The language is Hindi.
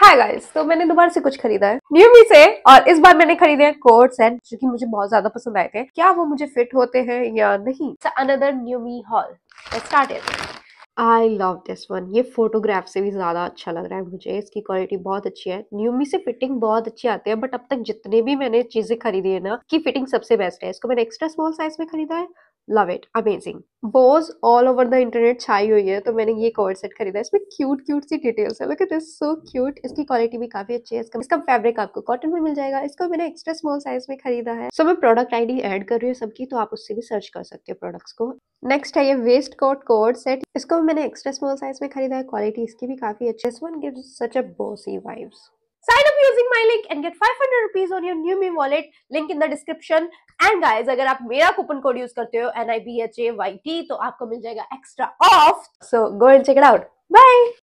हाय गाइस तो मैंने दोबारा से कुछ खरीदा है न्यू मी से और इस बार मैंने खरीदे हैं कोट सेट जो कि मुझे बहुत ज्यादा पसंद आए थे क्या वो मुझे फिट होते हैं या नहीं another new me haul start I love this one ये फोटोग्राफ से भी ज़्यादा अच्छा लग रहा है मुझे इसकी क्वालिटी बहुत अच्छी है न्यूमी से फिटिंग बहुत अच्छी आती है बट अब तक जितने भी मैंने चीज़ें खरीदी है ना कि फिटिंग सबसे बेस्ट है इसको मैंने एक्स्ट्रा स्मॉल साइज में खरीदा है love it amazing bows all over the internet छाई हुई है तो मैंने ये कवर सेट खरीदा इसमें क्यूट क्यूट सी डिटेल्स है look at this so cute इसकी क्वालिटी भी काफी अच्छी है इसका इसका फैब्रिक आपको कॉटन में मिल जाएगा इसको मैंने एक्स्ट्रा स्मॉल साइज में खरीदा है सो so, मैं प्रोडक्ट आईडी ऐड कर रही हूँ सबकी तो आप उससे भी सर्च कर सकते हो प्रोडक्ट्स को नेक्स्ट है ये वेस्ट कोट कोड सेट इसको मैंने एक्स्ट्रा स्मॉल साइज में खरीदा है क्वालिटी इसकी भी काफी अच्छी है one gives such a bossy vibes sign up using my link and get 500 rupees on your new me wallet link in the description and guys अगर आप मेरा coupon code use करते हो NIBHAYT to आपको मिल extra off so go and check it out bye